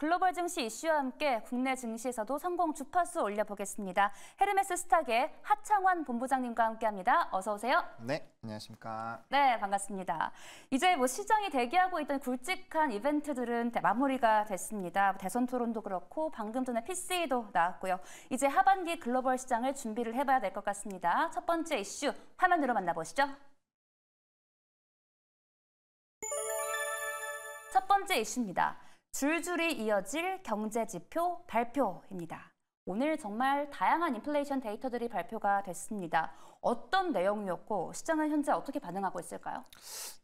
글로벌 증시 이슈와 함께 국내 증시에서도 성공 주파수 올려보겠습니다. 헤르메스 스탁의 하창환 본부장님과 함께합니다. 어서 오세요. 네, 안녕하십니까. 네, 반갑습니다. 이제 뭐 시장이 대기하고 있던 굵직한 이벤트들은 마무리가 됐습니다. 뭐 대선 토론도 그렇고 방금 전에 PC도 나왔고요. 이제 하반기 글로벌 시장을 준비를 해봐야 될 것 같습니다. 첫 번째 이슈 화면으로 만나보시죠. 첫 번째 이슈입니다. 줄줄이 이어질 경제 지표 발표입니다. 오늘 정말 다양한 인플레이션 데이터들이 발표가 됐습니다. 어떤 내용이었고 시장은 현재 어떻게 반응하고 있을까요?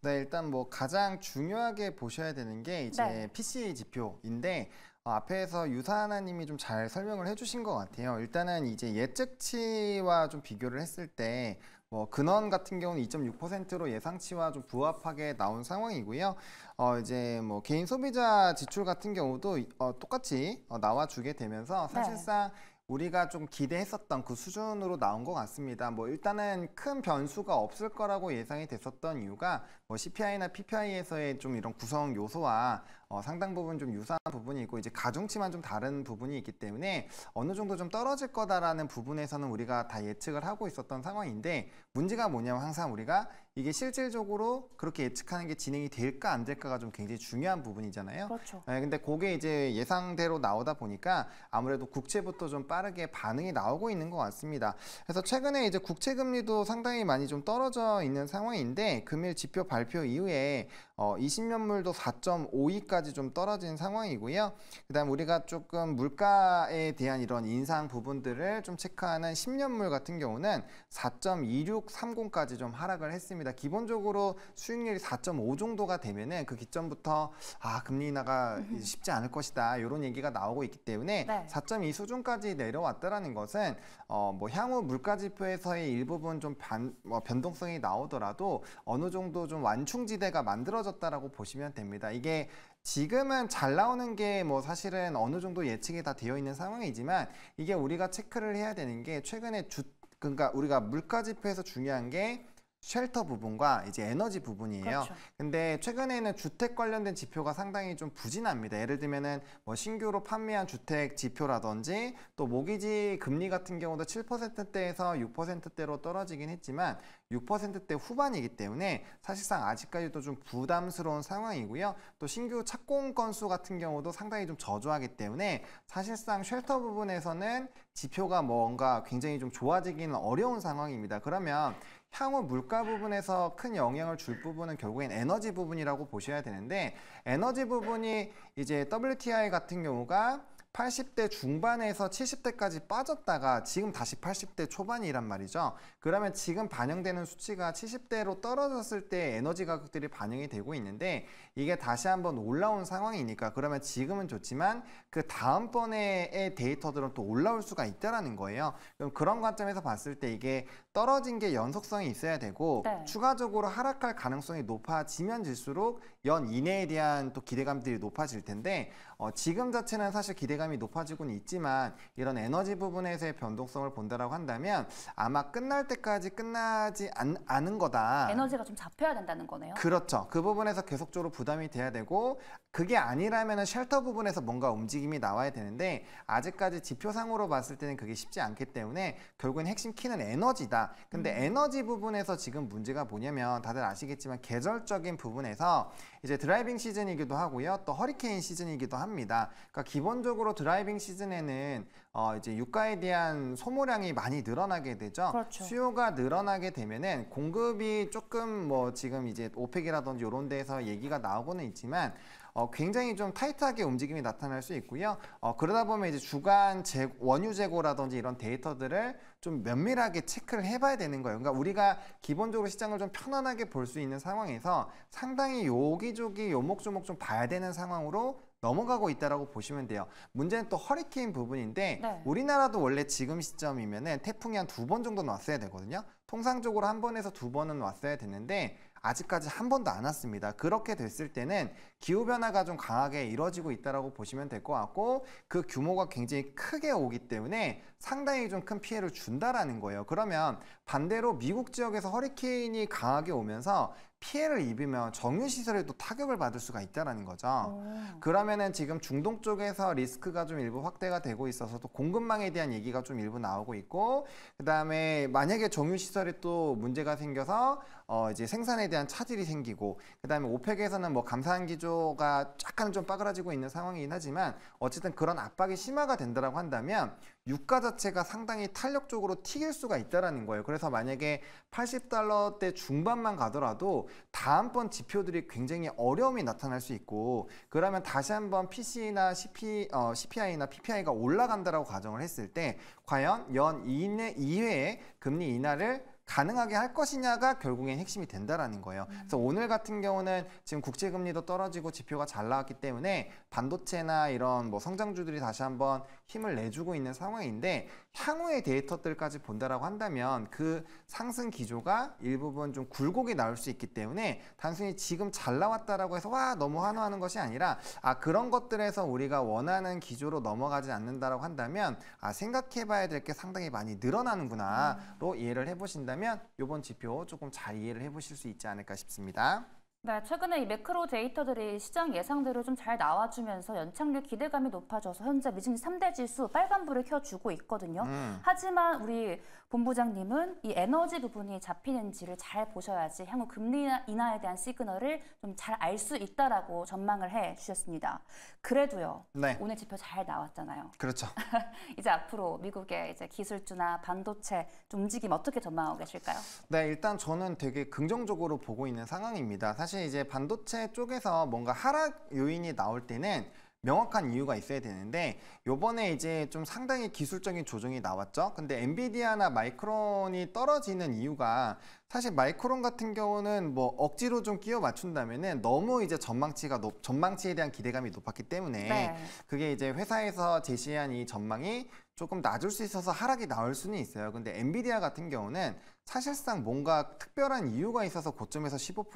네, 일단 뭐 가장 중요하게 보셔야 되는 게 이제 네. PCE 지표인데 어, 앞에서 유사 하나님이 좀 잘 설명을 해주신 것 같아요. 일단은 이제 예측치와 좀 비교를 했을 때 뭐 근원 같은 경우는 2.6%로 예상치와 좀 부합하게 나온 상황이고요. 어 이제 뭐 개인 소비자 지출 같은 경우도 어 똑같이 어 나와주게 되면서 네. 사실상 네. 우리가 좀 기대했었던 그 수준으로 나온 것 같습니다. 뭐 일단은 큰 변수가 없을 거라고 예상이 됐었던 이유가 뭐 CPI나 PPI에서의 좀 이런 구성 요소와 어, 상당 부분 좀 유사한 부분이 있고 이제 가중치만 좀 다른 부분이 있기 때문에 어느 정도 좀 떨어질 거다라는 부분에서는 우리가 다 예측을 하고 있었던 상황인데 문제가 뭐냐면 항상 우리가 이게 실질적으로 그렇게 예측하는 게 진행이 될까 안 될까가 좀 굉장히 중요한 부분이잖아요. 그렇죠. 네, 근데 그게 이제 예상대로 나오다 보니까 아무래도 국채부터 좀 빠르게 반응이 나오고 있는 것 같습니다. 그래서 최근에 이제 국채 금리도 상당히 많이 좀 떨어져 있는 상황인데 금일 지표 발표 이후에 어, 20년물도 4.52까지 좀 떨어진 상황이고요. 그다음 우리가 조금 물가에 대한 이런 인상 부분들을 좀 체크하는 10년물 같은 경우는 4.26 1630까지 좀 하락을 했습니다. 기본적으로 수익률이 4.5 정도가 되면은 그 기점부터 아 금리 인하가 쉽지 않을 것이다 이런 얘기가 나오고 있기 때문에 네. 4.2 수준까지 내려왔다라는 것은 어뭐 향후 물가 지표에서의 일부분 좀 반, 뭐 변동성이 나오더라도 어느 정도 좀 완충지대가 만들어졌다라고 보시면 됩니다. 이게 지금은 잘 나오는 게 뭐 사실은 어느 정도 예측이 다 되어 있는 상황이지만 이게 우리가 체크를 해야 되는 게 최근에 주 그러니까 우리가 물가 지표에서 중요한 게 쉘터 부분과 이제 에너지 부분이에요. 그렇죠. 근데 최근에는 주택 관련된 지표가 상당히 좀 부진합니다. 예를 들면은 뭐 신규로 판매한 주택 지표라든지 또 모기지 금리 같은 경우도 7%대에서 6%대로 떨어지긴 했지만 6%대 후반이기 때문에 사실상 아직까지도 좀 부담스러운 상황이고요. 또 신규 착공 건수 같은 경우도 상당히 좀 저조하기 때문에 사실상 쉘터 부분에서는 지표가 뭔가 굉장히 좀 좋아지기는 어려운 상황입니다. 그러면 향후 물가 부분에서 큰 영향을 줄 부분은 결국엔 에너지 부분이라고 보셔야 되는데 에너지 부분이 이제 WTI 같은 경우가 80대 중반에서 70대까지 빠졌다가 지금 다시 80대 초반이란 말이죠. 그러면 지금 반영되는 수치가 70대로 떨어졌을 때 에너지 가격들이 반영이 되고 있는데 이게 다시 한번 올라온 상황이니까 그러면 지금은 좋지만 그 다음번에의 데이터들은 또 올라올 수가 있다라는 거예요. 그럼 그런 관점에서 봤을 때 이게 떨어진 게 연속성이 있어야 되고 네. 추가적으로 하락할 가능성이 높아지면 질수록 연 이내에 대한 또 기대감들이 높아질 텐데 어, 지금 자체는 사실 기대감이 높아지고는 있지만 이런 에너지 부분에서의 변동성을 본다라고 한다면 아마 끝날 때 때까지 끝나지 않, 않은 거다. 에너지가 좀 잡혀야 된다는 거네요. 그렇죠. 그 부분에서 계속적으로 부담이 돼야 되고 그게 아니라면 쉘터 부분에서 뭔가 움직임이 나와야 되는데 아직까지 지표상으로 봤을 때는 그게 쉽지 않기 때문에 결국엔 핵심 키는 에너지다. 근데 음. 에너지 부분에서 지금 문제가 뭐냐면 다들 아시겠지만 계절적인 부분에서 이제 드라이빙 시즌이기도 하고요. 또 허리케인 시즌이기도 합니다. 그러니까 기본적으로 드라이빙 시즌에는 어 이제 유가에 대한 소모량이 많이 늘어나게 되죠. 그렇죠. 수요가 늘어나게 되면은 공급이 조금 뭐 지금 이제 오펙이라든지 이런 데에서 얘기가 나오고는 있지만 어, 굉장히 좀 타이트하게 움직임이 나타날 수 있고요. 어, 그러다 보면 이제 주간 재, 원유 재고라든지 이런 데이터들을 좀 면밀하게 체크를 해봐야 되는 거예요. 그러니까 우리가 기본적으로 시장을 좀 편안하게 볼 수 있는 상황에서 상당히 요기조기 요목조목 좀 봐야 되는 상황으로 넘어가고 있다라고 보시면 돼요. 문제는 또 허리케인 부분인데 네. 우리나라도 원래 지금 시점이면 태풍이 한 두 번 정도는 왔어야 되거든요. 통상적으로 한 번에서 두 번은 왔어야 되는데 아직까지 한 번도 안 왔습니다. 그렇게 됐을 때는 기후변화가 좀 강하게 이뤄지고 있다고 보시면 될 것 같고 그 규모가 굉장히 크게 오기 때문에 상당히 좀 큰 피해를 준다라는 거예요. 그러면 반대로 미국 지역에서 허리케인이 강하게 오면서 피해를 입으면 정유 시설에도 타격을 받을 수가 있다라는 거죠. 어. 그러면은 지금 중동 쪽에서 리스크가 좀 일부 확대가 되고 있어서 또 공급망에 대한 얘기가 좀 일부 나오고 있고 그다음에 만약에 정유 시설에 또 문제가 생겨서 어 이제 생산에 대한 차질이 생기고 그다음에 오펙에서는 뭐 감산 기조가 약간좀 빠그라지고 있는 상황이긴 하지만 어쨌든 그런 압박이 심화가 된다라고 한다면 유가 자체가 상당히 탄력적으로 튀길 수가 있다라는 거예요. 그래서 만약에 80달러대 중반만 가더라도 다음번 지표들이 굉장히 어려움이 나타날 수 있고 그러면 다시 한번 PC나 CP, 어, CPI나 PPI가 올라간다라고 가정을 했을 때 과연 연 2회, 2회의 금리 인하를 가능하게 할 것이냐가 결국엔 핵심이 된다라는 거예요. 음. 그래서 오늘 같은 경우는 지금 국제금리도 떨어지고 지표가 잘 나왔기 때문에 반도체나 이런 뭐 성장주들이 다시 한번 힘을 내주고 있는 상황인데 향후의 데이터들까지 본다라고 한다면 그 상승 기조가 일부분 좀 굴곡이 나올 수 있기 때문에 단순히 지금 잘 나왔다라고 해서 와 너무 환호하는 것이 아니라 아 그런 것들에서 우리가 원하는 기조로 넘어가지 않는다라고 한다면 아 생각해봐야 될 게 상당히 많이 늘어나는구나로 음. 이해를 해보신다면 이번 지표 조금 잘 이해를 해보실 수 있지 않을까 싶습니다. 네, 최근에 이 매크로 데이터들이 시장 예상대로 좀 잘 나와주면서 연착륙 기대감이 높아져서 현재 미증시 3대 지수 빨간불을 켜주고 있거든요. 음. 하지만 우리 본부장님은 이 에너지 부분이 잡히는지를 잘 보셔야지 향후 금리 인하에 대한 시그널을 좀 잘 알 수 있다라고 전망을 해 주셨습니다. 그래도요. 네. 오늘 지표 잘 나왔잖아요. 그렇죠. 이제 앞으로 미국의 이제 기술주나 반도체 움직임 어떻게 전망하고 계실까요? 네, 일단 저는 되게 긍정적으로 보고 있는 상황입니다. 사실 같이 이제 반도체 쪽에서 뭔가 하락 요인이 나올 때는 명확한 이유가 있어야 되는데 요번에 이제 좀 상당히 기술적인 조정이 나왔죠. 근데 엔비디아나 마이크론이 떨어지는 이유가 사실 마이크론 같은 경우는 뭐 억지로 좀 끼워 맞춘다면은 너무 이제 전망치가 높, 전망치에 대한 기대감이 높았기 때문에 네. 그게 이제 회사에서 제시한 이 전망이 조금 낮을 수 있어서 하락이 나올 수는 있어요. 근데 엔비디아 같은 경우는 사실상 뭔가 특별한 이유가 있어서 고점에서 15%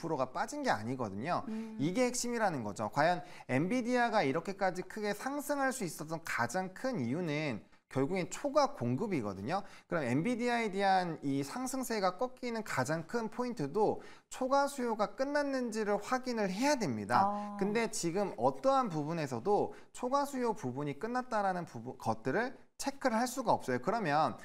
16%가 빠진 게 아니거든요. 음. 이게 핵심이라는 거죠. 과연 엔비디아가 이렇게까지 크게 상승할 수 있었던 가장 큰 이유는 결국엔 초과 공급이거든요. 그럼 엔비디아에 대한 이 상승세가 꺾이는 가장 큰 포인트도 초과 수요가 끝났는지를 확인을 해야 됩니다. 아. 근데 지금 어떠한 부분에서도 초과 수요 부분이 끝났다라는 부분, 것들을 체크를 할 수가 없어요. 그러면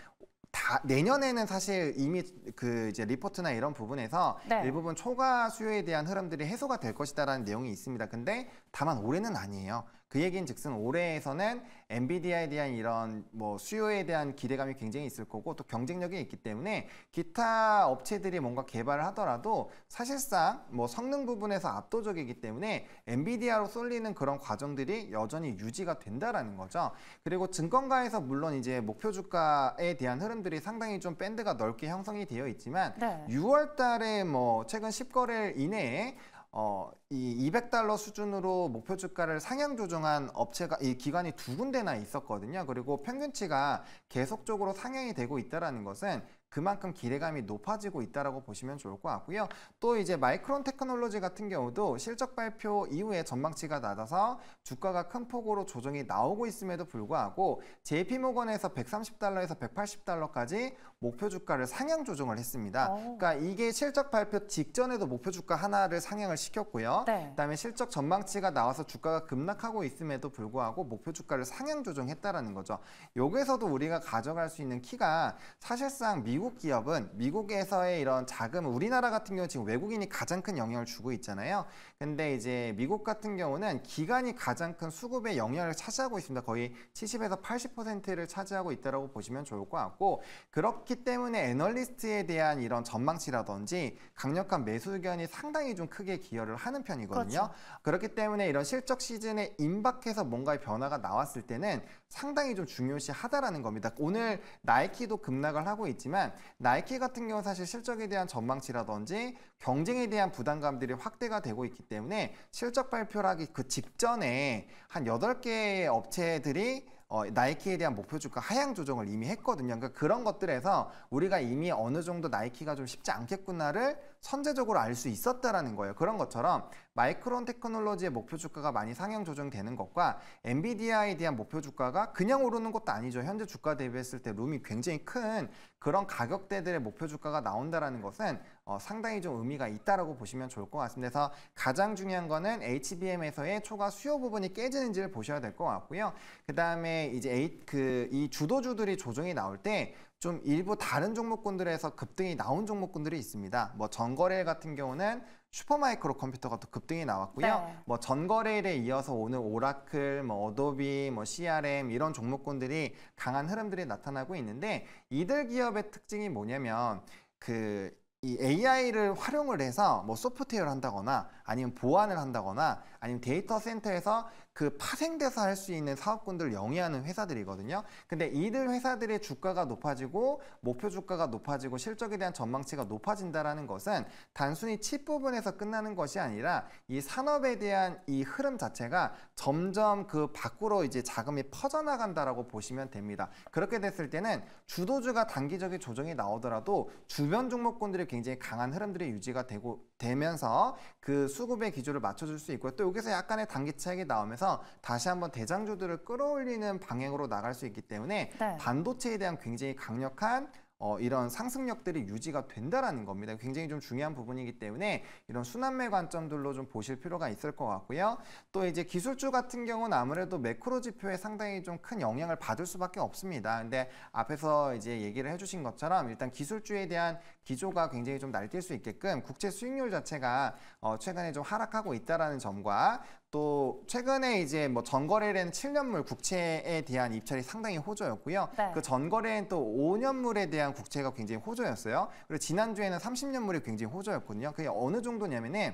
다 내년에는 사실 이미 그 이제 리포트나 이런 부분에서 네. 일부분 초과 수요에 대한 흐름들이 해소가 될 것이다라는 내용이 있습니다. 근데 다만 올해는 아니에요. 그 얘기인 즉슨 올해에서는 엔비디아에 대한 이런 뭐 수요에 대한 기대감이 굉장히 있을 거고 또 경쟁력이 있기 때문에 기타 업체들이 뭔가 개발을 하더라도 사실상 뭐 성능 부분에서 압도적이기 때문에 엔비디아로 쏠리는 그런 과정들이 여전히 유지가 된다라는 거죠. 그리고 증권가에서 물론 이제 목표 주가에 대한 흐름들이 상당히 좀 밴드가 넓게 형성이 되어 있지만 네. 6월 달에 뭐 최근 10거래일 이내에 어, 이 200달러 수준으로 목표 주가를 상향 조정한 업체가 이 기관이 두 군데나 있었거든요. 그리고 평균치가 계속적으로 상향이 되고 있다라는 것은 그만큼 기대감이 높아지고 있다라고 보시면 좋을 것 같고요. 또 이제 마이크론 테크놀로지 같은 경우도 실적 발표 이후에 전망치가 낮아서 주가가 큰 폭으로 조정이 나오고 있음에도 불구하고 JP 모건에서 130달러에서 180달러까지 목표 주가를 상향 조정을 했습니다. 오. 어. 그러니까 이게 실적 발표 직전에도 목표 주가 하나를 상향을 시켰고요. 네. 그다음에 실적 전망치가 나와서 주가가 급락하고 있음에도 불구하고 목표 주가를 상향 조정했다라는 거죠. 여기에서도 우리가 가져갈 수 있는 키가 사실상 미국 기업은 미국에서의 이런 자금 우리나라 같은 경우 지금 외국인이 가장 큰 영향을 주고 있잖아요. 근데 이제 미국 같은 경우는 기간이 가장 큰 수급의 영향을 차지하고 있습니다. 거의 70에서 80%를 차지하고 있다라고 보시면 좋을 것 같고 그렇기 때문에 애널리스트에 대한 이런 전망치라든지 강력한 매수 의견이 상당히 좀 크게 기여를 하는 편 편이거든요. 그렇죠. 그렇기 때문에 이런 실적 시즌에 임박해서 뭔가의 변화가 나왔을 때는 상당히 좀 중요시하다라는 겁니다. 오늘 나이키도 급락을 하고 있지만 나이키 같은 경우 사실 실적에 대한 전망치라든지 경쟁에 대한 부담감들이 확대가 되고 있기 때문에 실적 발표하기 그 직전에 한8 개의 업체들이 어, 나이키에 대한 목표 주가 하향 조정을 이미 했거든요. 그러니까 그런 것들에서 우리가 이미 어느 정도 나이키가 좀 쉽지 않겠구나를 선제적으로 알 수 있었다라는 거예요. 그런 것처럼 마이크론 테크놀로지의 목표 주가가 많이 상향 조정되는 것과 엔비디아에 대한 목표 주가가 그냥 오르는 것도 아니죠. 현재 주가 대비했을 때 룸이 굉장히 큰 그런 가격대들의 목표 주가가 나온다라는 것은 어, 상당히 좀 의미가 있다라고 보시면 좋을 것 같습니다. 그래서 가장 중요한 거는 HBM에서의 초과 수요 부분이 깨지는지를 보셔야 될 것 같고요. 그다음에 이제 그이 주도주들이 조정이 나올 때 좀 일부 다른 종목군들에서 급등이 나온 종목군들이 있습니다. 뭐 전거래일 같은 경우는 슈퍼마이크로 컴퓨터가 또 급등이 나왔고요. 네. 뭐 전거래일에 이어서 오늘 오라클, 뭐 어도비, 뭐 CRM 이런 종목군들이 강한 흐름들이 나타나고 있는데 이들 기업의 특징이 뭐냐면 그이 AI를 활용을 해서 뭐 소프트웨어를 한다거나 아니면 보안을 한다거나 아니면 데이터 센터에서 그 파생돼서 할 수 있는 사업군들을 영위하는 회사들이거든요. 근데 이들 회사들의 주가가 높아지고 목표 주가가 높아지고 실적에 대한 전망치가 높아진다라는 것은 단순히 칩 부분에서 끝나는 것이 아니라 이 산업에 대한 이 흐름 자체가 점점 그 밖으로 이제 자금이 퍼져나간다라고 보시면 됩니다. 그렇게 됐을 때는 주도주가 단기적인 조정이 나오더라도 주변 종목군들이 굉장히 강한 흐름들이 유지가 되고 되면서 그 수급의 기조를 맞춰줄 수 있고요. 또 여기서 약간의 단기 차익이 나오면서 다시 한번 대장주들을 끌어올리는 방향으로 나갈 수 있기 때문에 네. 반도체에 대한 굉장히 강력한 어, 이런 상승력들이 유지가 된다라는 겁니다. 굉장히 좀 중요한 부분이기 때문에 이런 순환매 관점들로 좀 보실 필요가 있을 것 같고요. 또 이제 기술주 같은 경우는 아무래도 매크로 지표에 상당히 좀 큰 영향을 받을 수밖에 없습니다. 근데 앞에서 이제 얘기를 해주신 것처럼 일단 기술주에 대한 기조가 굉장히 좀 날뛸 수 있게끔 국제 수익률 자체가 어, 최근에 좀 하락하고 있다라는 점과 또 최근에 이제 뭐 전거래는 7년물 국채에 대한 입찰이 상당히 호조였고요. 네. 그 전거래는 또 5년물에 대한 국채가 굉장히 호조였어요. 그리고 지난주에는 30년물이 굉장히 호조였거든요. 그게 어느 정도냐면은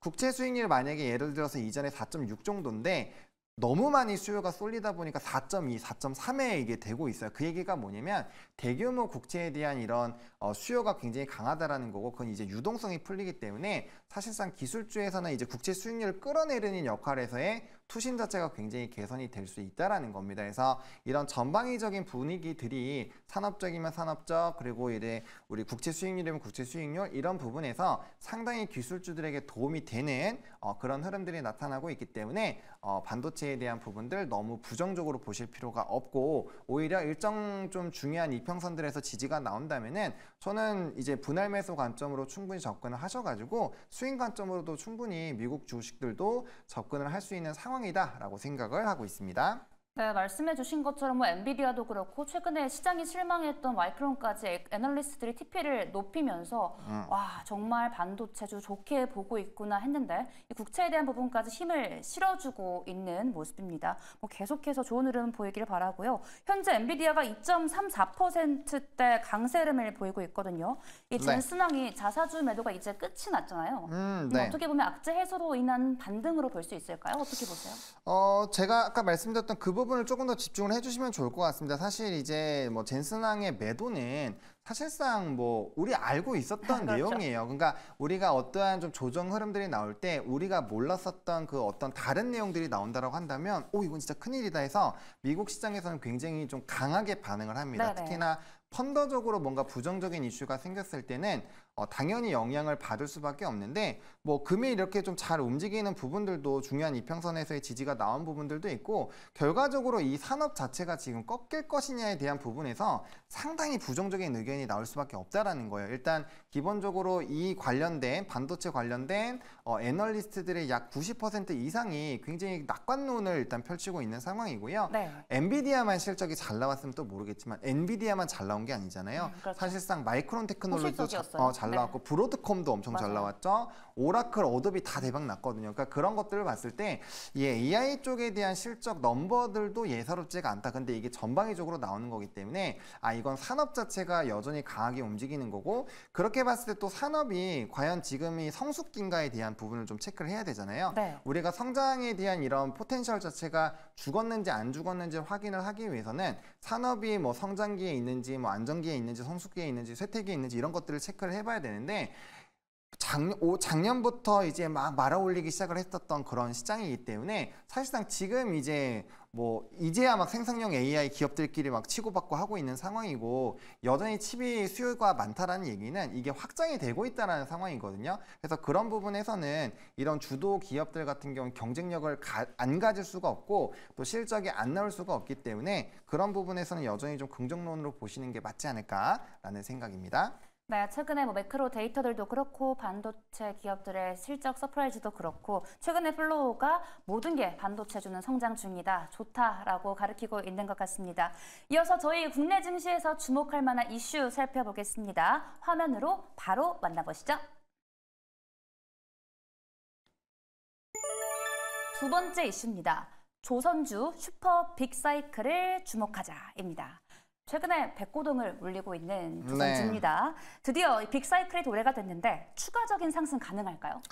국채 수익률 만약에 예를 들어서 이전에 4.6 정도인데 너무 많이 수요가 쏠리다 보니까 4.2, 4.3에 이게 되고 있어요. 그 얘기가 뭐냐면 대규모 국채에 대한 이런 어, 수요가 굉장히 강하다라는 거고 그건 이제 유동성이 풀리기 때문에 사실상 기술주에서는 이제 국채 수익률을 끌어내리는 역할에서의 투신 자체가 굉장히 개선이 될 수 있다라는 겁니다. 그래서 이런 전방위적인 분위기들이 산업적이면 산업적 그리고 이제 우리 국채 수익률이면 국채 수익률 이런 부분에서 상당히 기술주들에게 도움이 되는 어, 그런 흐름들이 나타나고 있기 때문에 어, 반도체에 대한 부분들 너무 부정적으로 보실 필요가 없고 오히려 일정 좀 중요한 이평선들에서 지지가 나온다면은 저는 이제 분할 매수 관점으로 충분히 접근을 하셔가지고 수익 관점으로도 충분히 미국 주식들도 접근을 할 수 있는 상황이다라고 생각을 하고 있습니다. 네, 말씀해 주신 것처럼 뭐 엔비디아도 그렇고 최근에 시장이 실망했던 마이크론까지 애널리스트들이 TP를 높이면서 음. 와, 정말 반도체주 좋게 보고 있구나 했는데 이 국채에 대한 부분까지 힘을 실어주고 있는 모습입니다. 뭐 계속해서 좋은 흐름 보이길 바라고요. 현재 엔비디아가 2.34%대 강세 흐름을 보이고 있거든요. 이 젠스낭이 네. 자사주 매도가 이제 끝이 났잖아요. 음, 네. 어떻게 보면 악재 해소로 인한 반등으로 볼 수 있을까요? 어떻게 보세요? 어, 제가 아까 말씀드렸던 그 부분 부분을 조금 더 집중을 해주시면 좋을 것 같습니다. 사실 이제 뭐 젠슨왕의 매도는 사실상 뭐 우리 알고 있었던 그렇죠. 내용이에요. 그러니까 우리가 어떠한 좀 조정 흐름들이 나올 때 우리가 몰랐었던 그 어떤 다른 내용들이 나온다라고 한다면 오 이건 진짜 큰일이다 해서 미국 시장에서는 굉장히 좀 강하게 반응을 합니다. 네네. 특히나 펀더적으로 뭔가 부정적인 이슈가 생겼을 때는 어, 당연히 영향을 받을 수밖에 없는데 뭐 금이 이렇게 좀 잘 움직이는 부분들도 중요한 이평선에서의 지지가 나온 부분들도 있고 결과적으로 이 산업 자체가 지금 꺾일 것이냐에 대한 부분에서 상당히 부정적인 의견이 나올 수밖에 없다라는 거예요. 일단 기본적으로 이 관련된 반도체 관련된 어, 애널리스트들의 약 90% 이상이 굉장히 낙관론을 일단 펼치고 있는 상황이고요. 네. 엔비디아만 실적이 잘 나왔으면 또 모르겠지만 엔비디아만 잘 나온 게 아니잖아요. 음, 그렇죠. 사실상 마이크론 테크놀로지도 어, 잘잘 나왔고 브로드컴도 엄청 맞아요. 잘 나왔죠. 오라클, 어도비 다 대박 났거든요. 그러니까 그런 것들을 봤을 때이 예, AI 쪽에 대한 실적 넘버들도 예사롭지가 않다. 근데 이게 전방위적으로 나오는 거기 때문에 아 이건 산업 자체가 여전히 강하게 움직이는 거고 그렇게 봤을 때 또 산업이 과연 지금이 성숙기인가에 대한 부분을 좀 체크를 해야 되잖아요. 네. 우리가 성장에 대한 이런 포텐셜 자체가 죽었는지 안 죽었는지 확인을 하기 위해서는 산업이 뭐 성장기에 있는지 뭐 안정기에 있는지 성숙기에 있는지 쇠퇴기에 있는지 이런 것들을 체크를 해봐야 해야 되는데 작, 년부터 이제 막 말아올리기 시작을 했었던 그런 시장이기 때문에 사실상 지금 이제 뭐 이제야 막 생성형 AI 기업들끼리 막 치고받고 하고 있는 상황이고 여전히 칩이 수요가 많다라는 얘기는 이게 확장이 되고 있다는 상황이거든요. 그래서 그런 부분에서는 이런 주도 기업들 같은 경우 경쟁력을 가, 안 가질 수가 없고 또 실적이 안 나올 수가 없기 때문에 그런 부분에서는 여전히 좀 긍정론으로 보시는 게 맞지 않을까라는 생각입니다. 네, 최근에 뭐 매크로 데이터들도 그렇고 반도체 기업들의 실적 서프라이즈도 그렇고 최근에 플로우가 모든 게 반도체 주는 성장 중이다, 좋다라고 가르키고 있는 것 같습니다. 이어서 저희 국내 증시에서 주목할 만한 이슈 살펴보겠습니다. 화면으로 바로 만나보시죠. 두 번째 이슈입니다. 조선주 슈퍼 빅사이클을 주목하자입니다. 최근에 백고동을 울리고 있는 두산지입니다. 네. 드디어 빅사이클이 도래가 됐는데 추가적인 상승 가능할까요?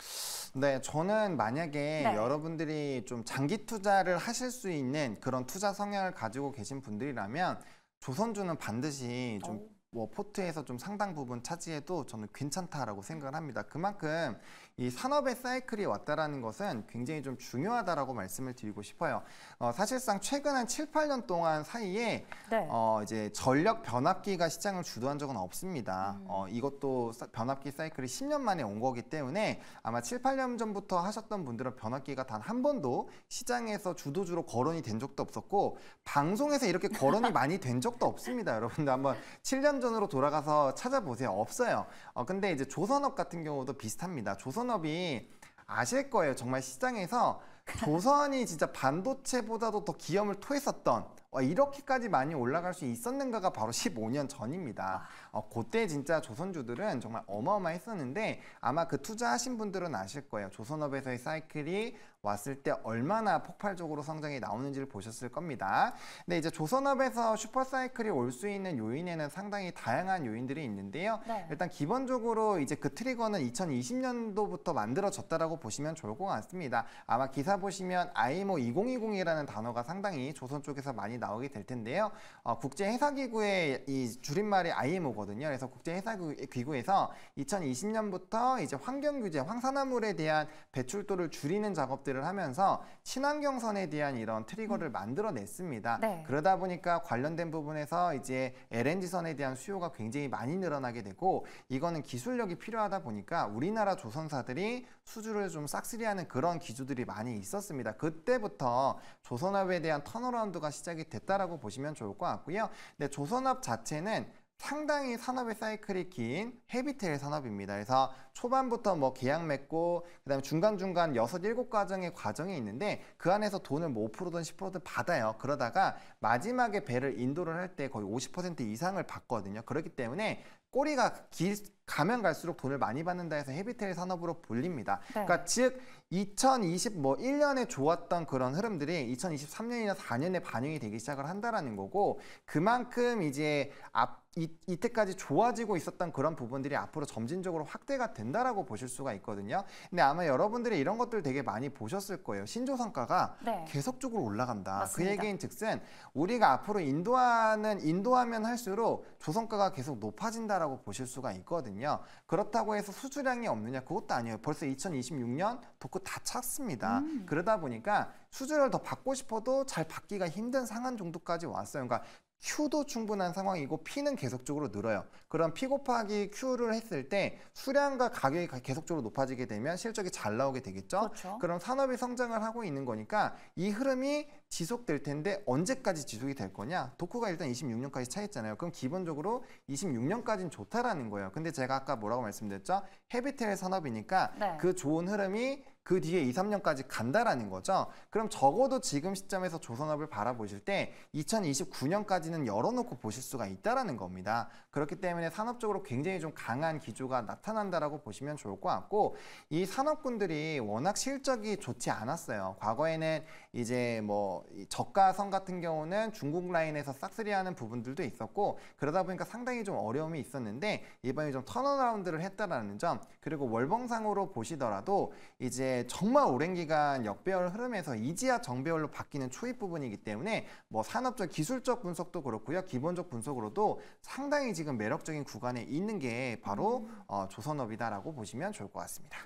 네, 저는 만약에 네. 여러분들이 좀 장기 투자를 하실 수 있는 그런 투자 성향을 가지고 계신 분들이라면 조선주는 반드시 좀뭐 포트에서 좀 상당 부분 차지해도 저는 괜찮다라고 생각을 합니다. 그만큼 이 산업의 사이클이 왔다라는 것은 굉장히 좀 중요하다라고 말씀을 드리고 싶어요. 어, 사실상 최근 한 7, 8년 동안 사이에 네. 어, 이제 전력 변압기가 시장을 주도한 적은 없습니다. 음. 어, 이것도 사, 변압기 사이클이 10년 만에 온 거기 때문에 아마 7, 8년 전부터 하셨던 분들은 변압기가 단 한 번도 시장에서 주도주로 거론이 된 적도 없었고 방송에서 이렇게 거론이 많이 된 적도 없습니다. 여러분들 한번 7년 전으로 돌아가서 찾아보세요. 없어요. 어, 근데 이제 조선업 같은 경우도 비슷합니다. 조선 산업이 아실 거예요. 정말 시장에서 조선이 진짜 반도체보다도 더 기염을 토했었던 어, 이렇게까지 많이 올라갈 수 있었는가가 바로 15년 전입니다. 어, 그때 진짜 조선주들은 정말 어마어마했었는데 아마 그 투자하신 분들은 아실 거예요. 조선업에서의 사이클이 왔을 때 얼마나 폭발적으로 성장이 나오는지를 보셨을 겁니다. 근데 이제 조선업에서 슈퍼사이클이 올 수 있는 요인에는 상당히 다양한 요인들이 있는데요. 네. 일단 기본적으로 이제 그 트리거는 2020년도부터 만들어졌다라고 보시면 좋을 것 같습니다. 아마 기사 보시면 IMO 2020이라는 단어가 상당히 조선 쪽에서 많이 나오게 될 텐데요. 어, 국제해사기구의 이 줄임말이 IMO거든요. 그래서 국제해사기구에서 2020년부터 이제 환경규제, 황산화물에 대한 배출도를 줄이는 작업들 연구들을 하면서 친환경선에 대한 이런 트리거를 음. 만들어냈습니다. 네. 그러다 보니까 관련된 부분에서 이제 LNG선에 대한 수요가 굉장히 많이 늘어나게 되고 이거는 기술력이 필요하다 보니까 우리나라 조선사들이 수주를 좀 싹쓸이하는 그런 기조들이 많이 있었습니다. 그때부터 조선업에 대한 턴어라운드가 시작이 됐다라고 보시면 좋을 것 같고요. 근데 조선업 자체는 상당히 산업의 사이클이 긴 헤비텔 산업입니다. 그래서 초반부터 뭐 계약 맺고 그다음에 중간중간 여섯 일곱 과정의 과정이 있는데 그 안에서 돈을 뭐 5%든 10%든 받아요. 그러다가 마지막에 배를 인도를 할 때 거의 50% 이상을 받거든요. 그렇기 때문에 꼬리가 길, 가면 갈수록 돈을 많이 받는다 해서 헤비텔 산업으로 불립니다. 네. 그러니까 즉 2020 뭐 1년에 좋았던 그런 흐름들이 2023년이나 4년에 반영이 되기 시작을 한다라는 거고 그만큼 이제 앞 이, 이때까지 좋아지고 있었던 그런 부분들이 앞으로 점진적으로 확대가 된다라고 보실 수가 있거든요. 근데 아마 여러분들이 이런 것들 되게 많이 보셨을 거예요. 신조성과가 네. 계속적으로 올라간다. 그 맞습니다. 그 얘기인 즉슨 우리가 앞으로 인도하는 인도하면 할수록 조성가가 계속 높아진다라고 보실 수가 있거든요. 그렇다고 해서 수주량이 없느냐 그것도 아니에요. 벌써 2026년 도크 다 찼습니다. 음. 그러다 보니까 수주를 더 받고 싶어도 잘 받기가 힘든 상한 정도까지 왔어요. 그러니까 Q도 충분한 상황이고 P는 계속적으로 늘어요. 그럼 P 곱하기 Q를 했을 때 수량과 가격이 계속적으로 높아지게 되면 실적이 잘 나오게 되겠죠. 그렇죠. 그럼 산업이 성장을 하고 있는 거니까 이 흐름이 지속될 텐데 언제까지 지속이 될 거냐? 도쿠가 일단 26년까지 차 있잖아요. 그럼 기본적으로 26년까지는 좋다라는 거예요. 근데 제가 아까 뭐라고 말씀드렸죠? 헤비텔 산업이니까 네. 그 좋은 흐름이 그 뒤에 2, 3년까지 간다라는 거죠. 그럼 적어도 지금 시점에서 조선업을 바라보실 때 2029년까지는 열어놓고 보실 수가 있다라는 겁니다. 그렇기 때문에 산업적으로 굉장히 좀 강한 기조가 나타난다라고 보시면 좋을 것 같고 이 산업군들이 워낙 실적이 좋지 않았어요. 과거에는 이제 뭐 저가선 같은 경우는 중국 라인에서 싹쓸이하는 부분들도 있었고 그러다 보니까 상당히 좀 어려움이 있었는데 이번에 좀 턴어라운드를 했다라는 점 그리고 월봉상으로 보시더라도 이제 정말 오랜 기간 역배열 흐름에서 이지압 정배열로 바뀌는 초입 부분이기 때문에 뭐 산업적 기술적 분석도 그렇고요. 기본적 분석으로도 상당히 지금 매력적인 구간에 있는 게 바로 음. 어, 조선업이다라고 보시면 좋을 것 같습니다.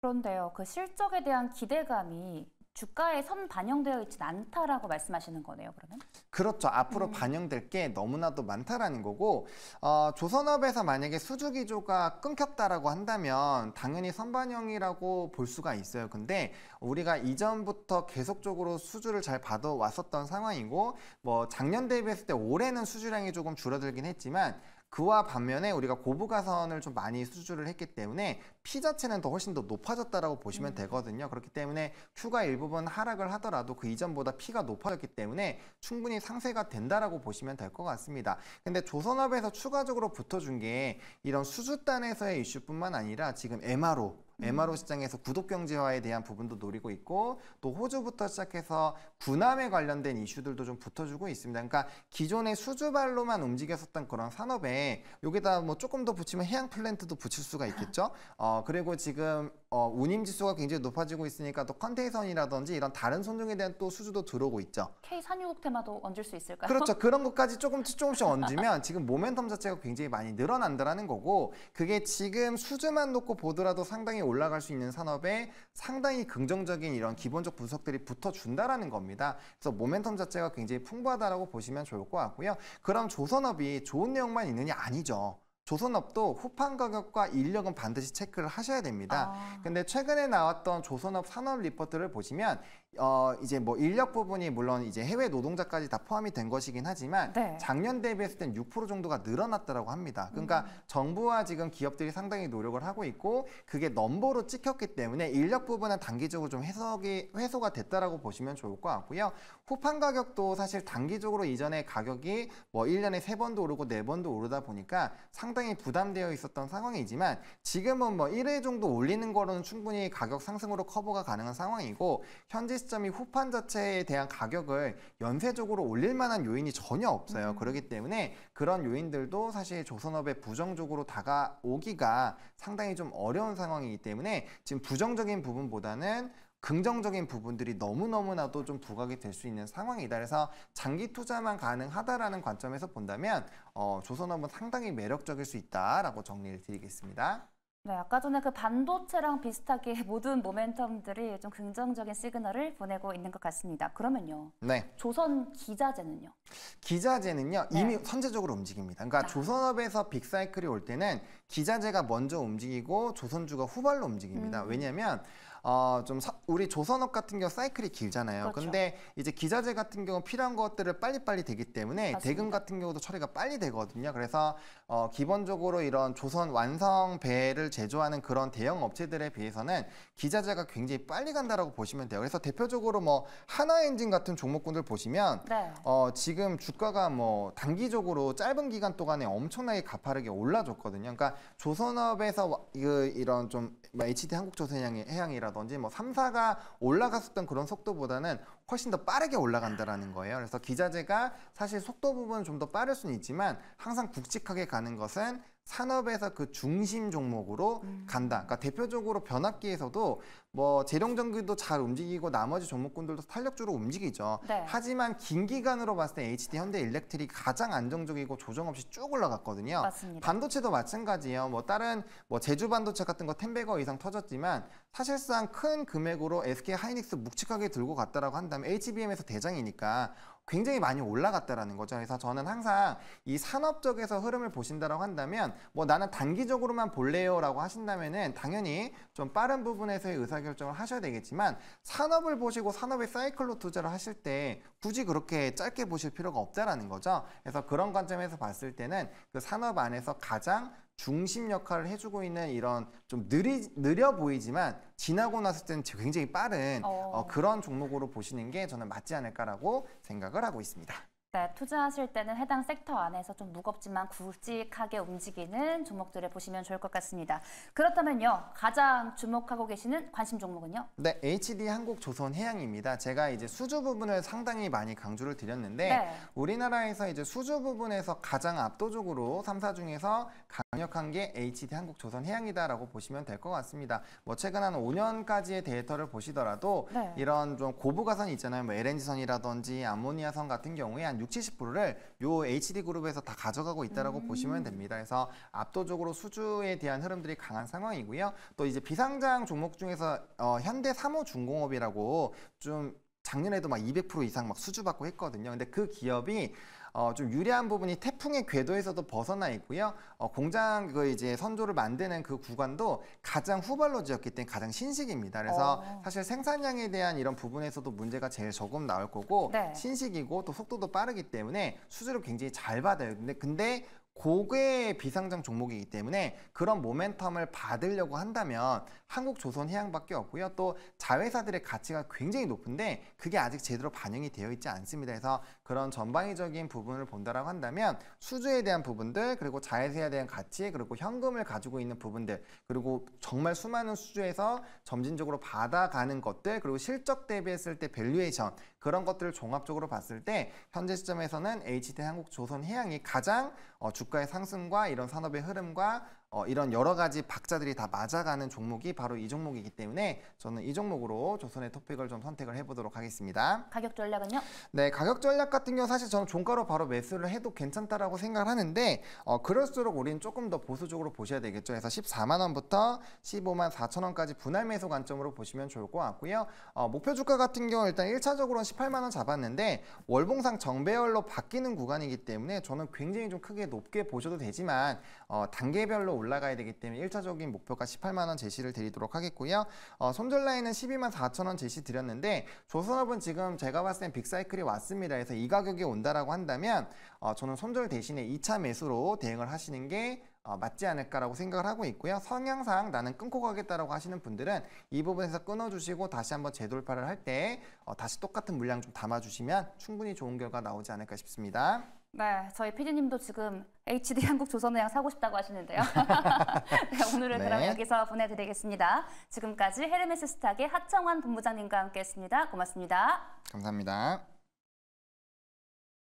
그런데요. 그 실적에 대한 기대감이 주가에 선 반영되어 있지는 않다라고 말씀하시는 거네요, 그러면? 그렇죠. 앞으로 음. 반영될 게 너무나도 많다라는 거고 어, 조선업에서 만약에 수주기조가 끊겼다라고 한다면 당연히 선반영이라고 볼 수가 있어요. 근데 우리가 이전부터 계속적으로 수주를 잘 받아왔었던 상황이고 뭐 작년 대비했을 때 올해는 수주량이 조금 줄어들긴 했지만 그와 반면에 우리가 고부가선을 좀 많이 수주를 했기 때문에 피 자체는 더 훨씬 더 높아졌다라고 보시면 음. 되거든요. 그렇기 때문에 휴가 일부분 하락을 하더라도 그 이전보다 피가 높아졌기 때문에 충분히 상쇄가 된다라고 보시면 될 것 같습니다. 근데 조선업에서 추가적으로 붙어준 게 이런 수주단에서의 이슈뿐만 아니라 지금 MRO MRO 음. 시장에서 구독 경제화에 대한 부분도 노리고 있고 또 호주부터 시작해서 군함에 관련된 이슈들도 좀 붙어주고 있습니다. 그러니까 기존의 수주발로만 움직였었던 그런 산업에 여기다 뭐 조금 더 붙이면 해양 플랜트도 붙일 수가 있겠죠. 어 그리고 지금 어, 운임 지수가 굉장히 높아지고 있으니까 또 컨테이선이라든지 이런 다른 손종에 대한 또 수주도 들어오고 있죠. K 산유국 테마도 얹을 수 있을까요? 그렇죠. 그런 것까지 조금씩 조금씩 얹으면 지금 모멘텀 자체가 굉장히 많이 늘어난다라는 거고 그게 지금 수주만 놓고 보더라도 상당히 올라갈 수 있는 산업에 상당히 긍정적인 이런 기본적 분석들이 붙어준다라는 겁니다. 그래서 모멘텀 자체가 굉장히 풍부하다라고 보시면 좋을 것 같고요. 그럼 조선업이 좋은 내용만 있느냐? 아니죠. 조선업도 후판 가격과 인력은 반드시 체크를 하셔야 됩니다. 아. 근데 최근에 나왔던 조선업 산업 리포트를 보시면 어, 이제 뭐 인력 부분이 물론 이제 해외 노동자까지 다 포함이 된 것이긴 하지만 네. 작년 대비했을 때는 6% 정도가 늘어났다라고 합니다. 그러니까 음. 정부와 지금 기업들이 상당히 노력을 하고 있고 그게 넘버로 찍혔기 때문에 인력 부분은 단기적으로 좀 해석이 회소가 됐다라고 보시면 좋을 것 같고요. 후판 가격도 사실 단기적으로 이전에 가격이 뭐 1년에 3번도 오르고 4번도 오르다 보니까 상당히 부담되어 있었던 상황이지만 지금은 뭐 1회 정도 올리는 거로는 충분히 가격 상승으로 커버가 가능한 상황이고 현재 서점이 후판 자체에 대한 가격을 연쇄적으로 올릴 만한 요인이 전혀 없어요. 음. 그렇기 때문에 그런 요인들도 사실 조선업에 부정적으로 다가오기가 상당히 좀 어려운 상황이기 때문에 지금 부정적인 부분보다는 긍정적인 부분들이 너무너무나도 좀 부각이 될 수 있는 상황이다. 그래서 장기 투자만 가능하다라는 관점에서 본다면 어, 조선업은 상당히 매력적일 수 있다라고 정리를 드리겠습니다. 네, 아까 전에 그 반도체랑 비슷하게 모든 모멘텀들이 좀 긍정적인 시그널을 보내고 있는 것 같습니다. 그러면요. 네. 조선 기자재는요? 기자재는요, 네. 이미 선제적으로 움직입니다. 그러니까 아. 조선업에서 빅사이클이 올 때는 기자재가 먼저 움직이고 조선주가 후발로 움직입니다. 음. 왜냐하면 어 좀 우리 조선업 같은 경우 사이클이 길잖아요. 그렇죠. 근데 이제 기자재 같은 경우 필요한 것들을 빨리빨리 되기 때문에 맞습니다. 대금 같은 경우도 처리가 빨리 되거든요. 그래서 어, 기본적으로 이런 조선 완성 배를 제조하는 그런 대형 업체들에 비해서는 기자재가 굉장히 빨리 간다라고 보시면 돼요. 그래서 대표적으로 뭐 하나엔진 같은 종목군들 보시면 네. 어, 지금 주가가 뭐 단기적으로 짧은 기간 동안에 엄청나게 가파르게 올라줬거든요. 그러니까 조선업에서 그 이런 좀 뭐 HT 한국조선해양이라든지 뭐 삼사가 올라갔었던 그런 속도보다는 훨씬 더 빠르게 올라간다라는 거예요. 그래서 기자재가 사실 속도 부분은 좀 더 빠를 수는 있지만 항상 굵직하게 가는 것은 산업에서 그 중심 종목으로 음. 간다. 그러니까 대표적으로 변압기에서도 뭐재령전기도잘 움직이고 나머지 종목군들도 탄력주로 움직이죠. 네. 하지만 긴 기간으로 봤을 때 HD 현대 일렉트릭 가장 안정적이고 조정 없이 쭉 올라갔거든요. 맞습니다. 반도체도 마찬가지예요. 뭐 다른 뭐 제주 반도체 같은 거 텐베거 이상 터졌지만 사실상 큰 금액으로 SK 하이닉스 묵직하게 들고 갔다라고 한다면 HBM에서 대장이니까 굉장히 많이 올라갔다라는 거죠. 그래서 저는 항상 이 산업 쪽에서 흐름을 보신다라고 한다면 뭐 나는 단기적으로만 볼래요라고 하신다면은 당연히 좀 빠른 부분에서의 의사결정을 하셔야 되겠지만 산업을 보시고 산업의 사이클로 투자를 하실 때 굳이 그렇게 짧게 보실 필요가 없다라는 거죠. 그래서 그런 관점에서 봤을 때는 그 산업 안에서 가장 중심 역할을 해주고 있는 이런 좀 느리, 느려 보이지만 지나고 났을 때는 굉장히 빠른 어. 어, 그런 종목으로 보시는 게 저는 맞지 않을까라고 생각을 하고 있습니다. 네, 투자하실 때는 해당 섹터 안에서 좀 무겁지만 굵직하게 움직이는 종목들을 보시면 좋을 것 같습니다. 그렇다면요, 가장 주목하고 계시는 관심 종목은요? 네, HD 한국조선해양입니다. 제가 이제 수주 부분을 상당히 많이 강조를 드렸는데 네. 우리나라에서 이제 수주 부분에서 가장 압도적으로 3사 중에서 강력한 게 HD 한국조선해양이다라고 보시면 될 것 같습니다. 뭐 최근 한 5년까지의 데이터를 보시더라도 네. 이런 좀고부가선 있잖아요. 뭐 LNG선이라든지 아모니아선 같은 경우에 한 60, 70%를 요 HD 그룹에서 다 가져가고 있다라고 음. 보시면 됩니다. 그래서 압도적으로 수주에 대한 흐름들이 강한 상황이고요. 또 이제 비상장 종목 중에서 어, 현대 3호 중공업이라고 좀 작년에도 막200% 이상 막 수주받고 했거든요. 근데 그 기업이 어, 좀 유리한 부분이 태풍의 궤도에서도 벗어나 있고요. 어, 공장 그 이제 선조를 만드는 그 구간도 가장 후발로 지었기 때문에 가장 신식입니다. 그래서 어. 사실 생산량에 대한 이런 부분에서도 문제가 제일 조금 나올 거고 네. 신식이고 또 속도도 빠르기 때문에 수주를 굉장히 잘 받아요. 근데 근데 고게 비상장 종목이기 때문에 그런 모멘텀을 받으려고 한다면 한국조선해양밖에 없고요. 또 자회사들의 가치가 굉장히 높은데 그게 아직 제대로 반영이 되어 있지 않습니다. 그래서 그런 전방위적인 부분을 본다라고 한다면 수주에 대한 부분들 그리고 자회사에 대한 가치 그리고 현금을 가지고 있는 부분들 그리고 정말 수많은 수주에서 점진적으로 받아가는 것들 그리고 실적 대비했을 때 밸류에이션 그런 것들을 종합적으로 봤을 때 현재 시점에서는 HT 한국조선해양이 가장 어, 주가의 상승과 이런 산업의 흐름과 어, 이런 여러 가지 박자들이 다 맞아가는 종목이 바로 이 종목이기 때문에 저는 이 종목으로 조선의 토픽을 좀 선택을 해보도록 하겠습니다. 가격 전략은요? 네, 가격 전략 같은 경우 사실 저는 종가로 바로 매수를 해도 괜찮다라고 생각을 하는데 어, 그럴수록 우리는 조금 더 보수적으로 보셔야 되겠죠. 그래서 14만 원부터 15만 4천 원까지 분할 매수 관점으로 보시면 좋을 것 같고요. 어, 목표 주가 같은 경우 일단 1차적으로는 18만 원 잡았는데 월봉상 정배열로 바뀌는 구간이기 때문에 저는 굉장히 좀 크게 높게 보셔도 되지만 어, 단계별로 올라가야 되기 때문에 1차적인 목표가 18만 원 제시를 드리도록 하겠고요. 어, 손절 라인은 12만 4천 원 제시 드렸는데 조선업은 지금 제가 봤을 땐 빅사이클이 왔습니다. 그래서 이 가격에 온다라고 한다면 어, 저는 손절 대신에 2차 매수로 대응을 하시는 게 어, 맞지 않을까라고 생각을 하고 있고요. 성향상 나는 끊고 가겠다라고 하시는 분들은 이 부분에서 끊어주시고 다시 한번 재돌파를 할때 어, 다시 똑같은 물량 좀 담아주시면 충분히 좋은 결과 나오지 않을까 싶습니다. 네, 저희 피디님도 지금 HD 한국 조선의양 사고 싶다고 하시는데요. 네, 오늘은 네. 그럼 여기서 보내드리겠습니다. 지금까지 헤르메스 스탁의 하청환 본부장님과 함께했습니다. 고맙습니다. 감사합니다.